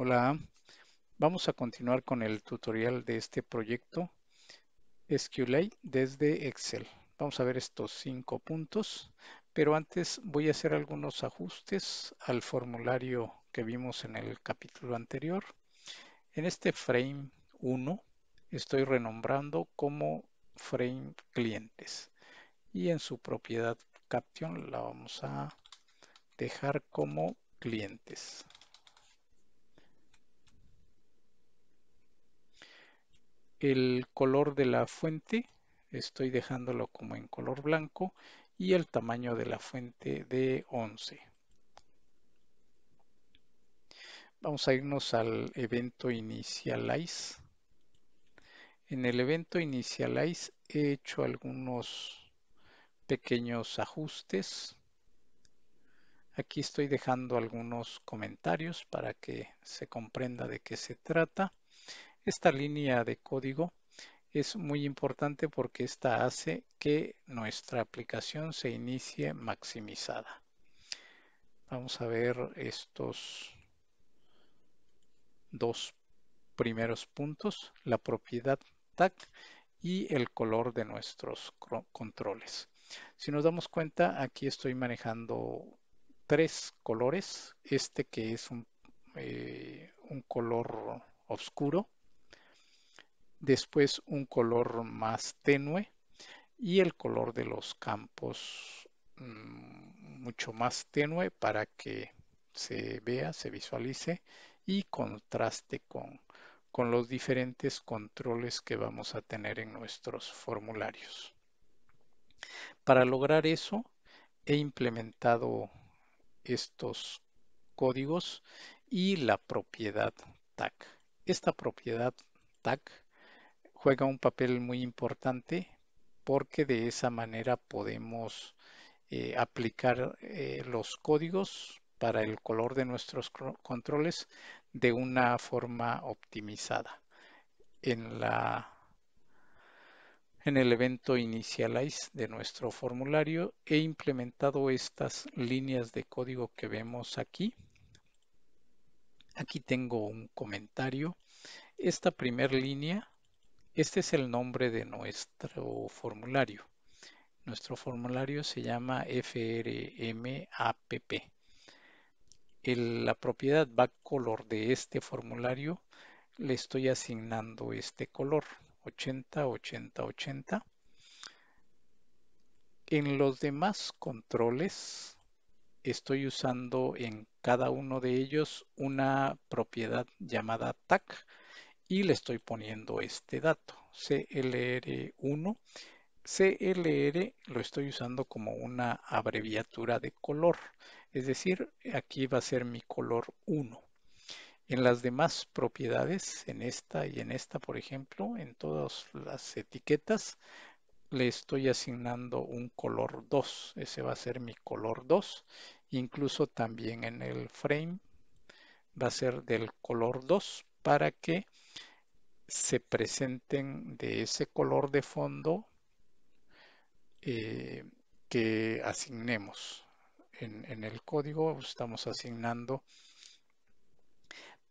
Hola, vamos a continuar con el tutorial de este proyecto SQLite desde Excel. Vamos a ver estos cinco puntos, pero antes voy a hacer algunos ajustes al formulario que vimos en el capítulo anterior. En este frame 1 estoy renombrando como frame clientes y en su propiedad caption la vamos a dejar como clientes. el color de la fuente estoy dejándolo como en color blanco y el tamaño de la fuente de 11. Vamos a irnos al evento initialize. En el evento initialize he hecho algunos pequeños ajustes. Aquí estoy dejando algunos comentarios para que se comprenda de qué se trata. Esta línea de código es muy importante porque esta hace que nuestra aplicación se inicie maximizada. Vamos a ver estos dos primeros puntos, la propiedad tag y el color de nuestros controles. Si nos damos cuenta, aquí estoy manejando tres colores. Este que es un, eh, un color oscuro, después un color más tenue y el color de los campos mm, mucho más tenue para que se vea, se visualice y contraste con, con los diferentes controles que vamos a tener en nuestros formularios. Para lograr eso, he implementado estos códigos y la propiedad tag. Esta propiedad tag juega un papel muy importante porque de esa manera podemos eh, aplicar eh, los códigos para el color de nuestros controles de una forma optimizada. En, la, en el evento Initialize de nuestro formulario he implementado estas líneas de código que vemos aquí. Aquí tengo un comentario. Esta primera línea este es el nombre de nuestro formulario. Nuestro formulario se llama FRMAPP. En la propiedad backcolor de este formulario le estoy asignando este color 80, 80, 80. En los demás controles estoy usando en cada uno de ellos una propiedad llamada tag y le estoy poniendo este dato, CLR1. CLR lo estoy usando como una abreviatura de color, es decir, aquí va a ser mi color 1. En las demás propiedades, en esta y en esta, por ejemplo, en todas las etiquetas, le estoy asignando un color 2. Ese va a ser mi color 2. Incluso también en el frame va a ser del color 2 para que se presenten de ese color de fondo eh, que asignemos. En, en, el código estamos asignando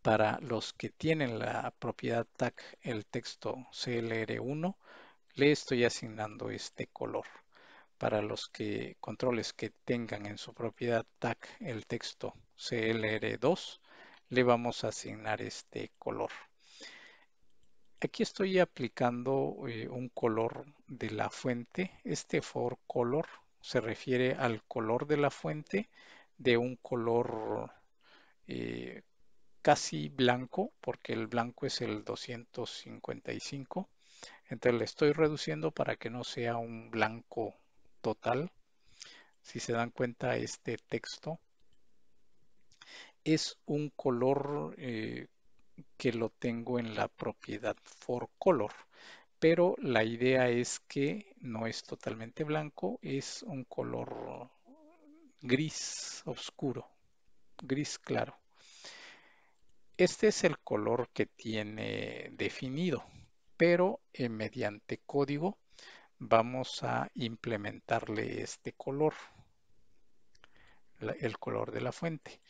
para los que tienen la propiedad tag el texto CLR1, le estoy asignando este color. Para los que controles que tengan en su propiedad tag el texto CLR2, le vamos a asignar este color. Aquí estoy aplicando eh, un color de la fuente. Este for color se refiere al color de la fuente de un color eh, casi blanco, porque el blanco es el 255. Entonces le estoy reduciendo para que no sea un blanco total. Si se dan cuenta, este texto es un color eh, que lo tengo en la propiedad for color pero la idea es que no es totalmente blanco, es un color gris oscuro, gris claro. Este es el color que tiene definido, pero eh, mediante código vamos a implementarle este color, el color de la fuente.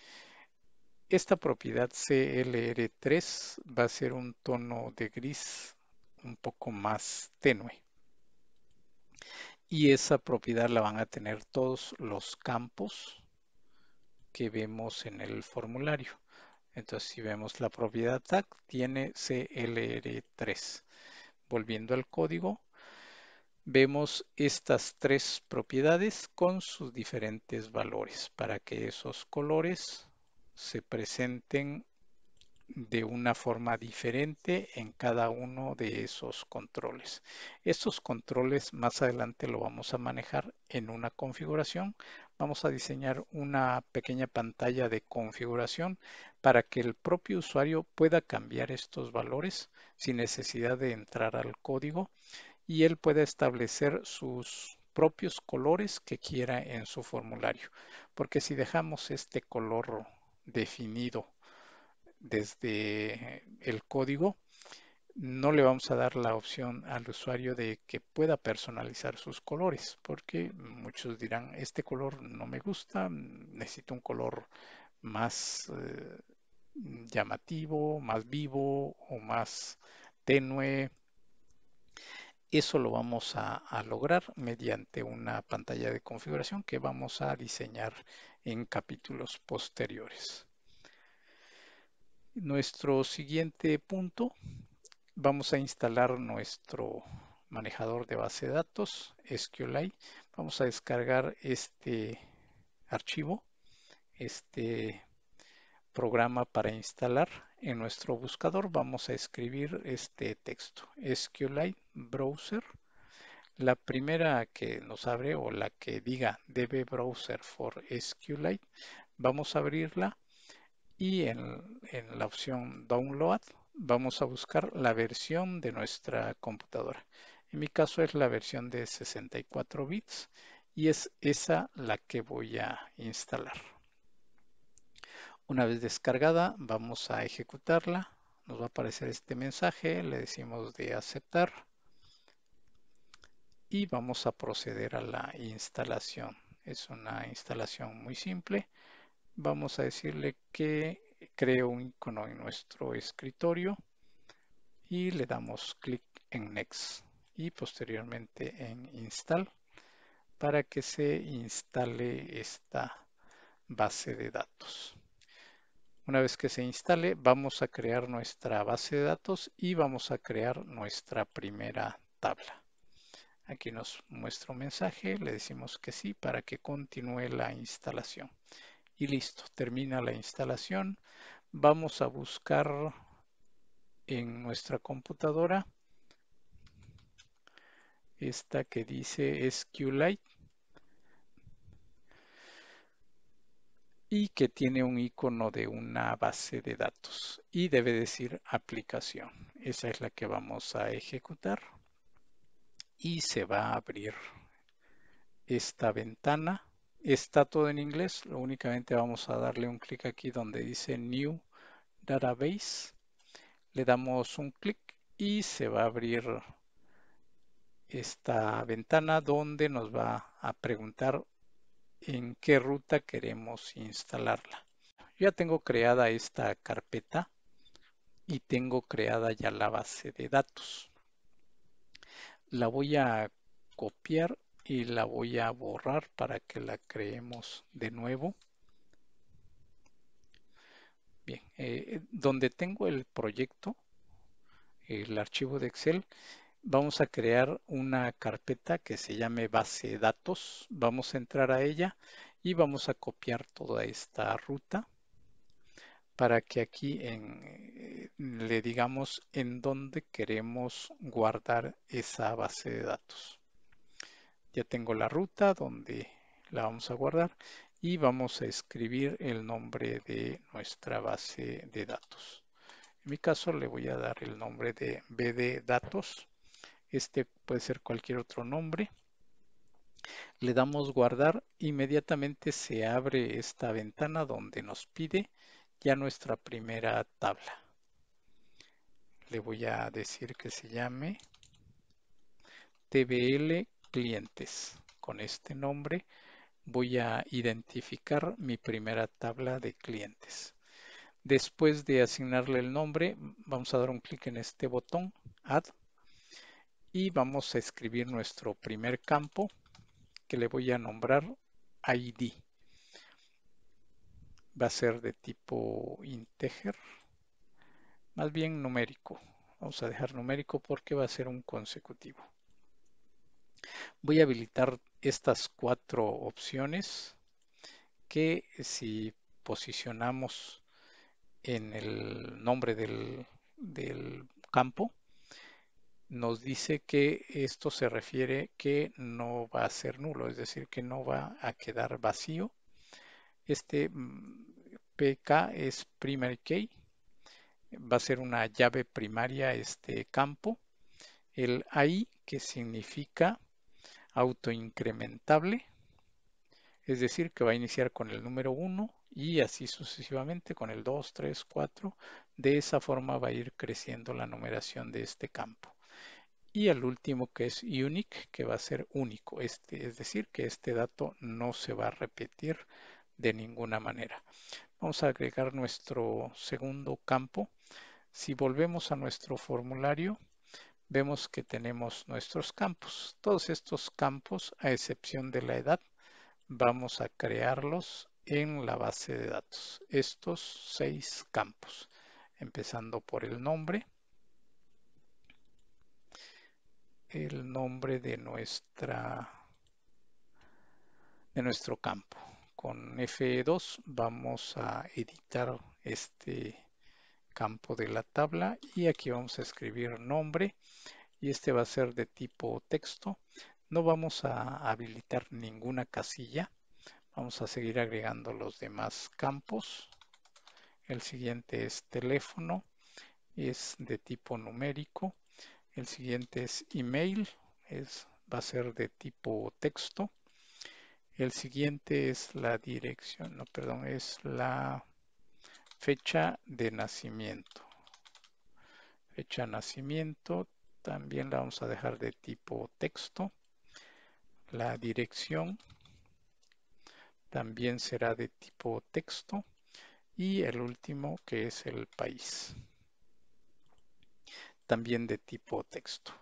Esta propiedad CLR3 va a ser un tono de gris un poco más tenue. Y esa propiedad la van a tener todos los campos que vemos en el formulario. Entonces, si vemos la propiedad tag, tiene CLR3. Volviendo al código, vemos estas tres propiedades con sus diferentes valores para que esos colores se presenten de una forma diferente en cada uno de esos controles. Estos controles más adelante lo vamos a manejar en una configuración. Vamos a diseñar una pequeña pantalla de configuración para que el propio usuario pueda cambiar estos valores sin necesidad de entrar al código y él pueda establecer sus propios colores que quiera en su formulario. Porque si dejamos este color definido desde el código, no le vamos a dar la opción al usuario de que pueda personalizar sus colores, porque muchos dirán, este color no me gusta, necesito un color más eh, llamativo, más vivo o más tenue. Eso lo vamos a lograr mediante una pantalla de configuración que vamos a diseñar en capítulos posteriores. Nuestro siguiente punto, vamos a instalar nuestro manejador de base de datos, SQLite. Vamos a descargar este archivo, este programa para instalar en nuestro buscador. Vamos a escribir este texto, SQLite Browser la primera que nos abre o la que diga DB Browser for SQLite, vamos a abrirla y en, en, la opción Download vamos a buscar la versión de nuestra computadora. En mi caso es la versión de 64 bits y es esa la que voy a instalar. Una vez descargada vamos a ejecutarla. Nos va a aparecer este mensaje, le decimos de aceptar y vamos a proceder a la instalación. Es una instalación muy simple. Vamos a decirle que cree un icono en nuestro escritorio y le damos clic en Next y posteriormente en Install para que se instale esta base de datos. Una vez que se instale, vamos a crear nuestra base de datos y vamos a crear nuestra primera tabla. Aquí nos muestra un mensaje, le decimos que sí para que continúe la instalación. Y listo, termina la instalación. Vamos a buscar en nuestra computadora esta que dice SQLite y que tiene un icono de una base de datos y debe decir aplicación. Esa es la que vamos a ejecutar y se va a abrir esta ventana. Está todo en inglés, lo únicamente vamos a darle un clic aquí donde dice New Database. Le damos un clic y se va a abrir esta ventana donde nos va a preguntar en qué ruta queremos instalarla. ya tengo creada esta carpeta y tengo creada ya la base de datos la voy a copiar y la voy a borrar para que la creemos de nuevo. Bien, eh, donde tengo el proyecto, el archivo de Excel, vamos a crear una carpeta que se llame base de datos. Vamos a entrar a ella y vamos a copiar toda esta ruta para que aquí eh, le digamos en dónde queremos guardar esa base de datos. Ya tengo la ruta donde la vamos a guardar y vamos a escribir el nombre de nuestra base de datos. En mi caso le voy a dar el nombre de BD Datos. Este puede ser cualquier otro nombre. Le damos guardar. Inmediatamente se abre esta ventana donde nos pide ya nuestra primera tabla. Le voy a decir que se llame TBL clientes. Con este nombre voy a identificar mi primera tabla de clientes. Después de asignarle el nombre, vamos a dar un clic en este botón, Add, y vamos a escribir nuestro primer campo que le voy a nombrar ID va a ser de tipo integer, más bien numérico. Vamos a dejar numérico porque va a ser un consecutivo. Voy a habilitar estas cuatro opciones que si posicionamos en el nombre del, campo, nos dice que esto se refiere que no va a ser nulo, es decir, que no va a quedar vacío este mm, PK es primary key, va a ser una llave primaria este campo. El AI, que significa autoincrementable, es decir, que va a iniciar con el número 1 y así sucesivamente con el 2, 3, 4. De esa forma va a ir creciendo la numeración de este campo. Y el último que es unique, que va a ser único, este, es decir, que este dato no se va a repetir de ninguna manera. Vamos a agregar nuestro segundo campo. Si volvemos a nuestro formulario, vemos que tenemos nuestros campos. Todos estos campos, a excepción de la edad, vamos a crearlos en la base de datos. Estos seis campos, empezando por el nombre, el nombre de nuestra de nuestro campo con F2 vamos a editar este campo de la tabla y aquí vamos a escribir nombre y este va a ser de tipo texto. No vamos a habilitar ninguna casilla. Vamos a seguir agregando los demás campos. El siguiente es teléfono, es de tipo numérico. El siguiente es email, es, va a ser de tipo texto. El siguiente es la dirección, no, perdón, es la fecha de nacimiento. Fecha de nacimiento, también la vamos a dejar de tipo texto. La dirección también será de tipo texto. Y el último que es el país, también de tipo texto.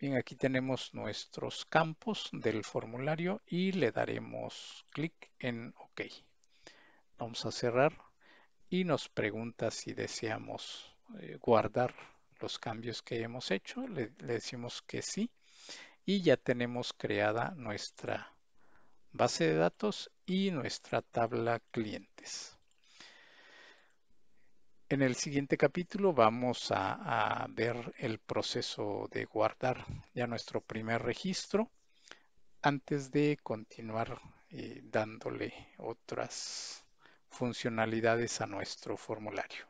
Bien, aquí tenemos nuestros campos del formulario y le daremos clic en OK. Vamos a cerrar y nos pregunta si deseamos eh, guardar los cambios que hemos hecho. le decimos que sí y ya tenemos creada nuestra base de datos y nuestra tabla clientes. En el siguiente capítulo vamos a, ver el proceso de guardar ya nuestro primer registro antes de continuar eh, dándole otras funcionalidades a nuestro formulario.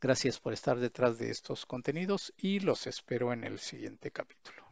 Gracias por estar detrás de estos contenidos y los espero en el siguiente capítulo.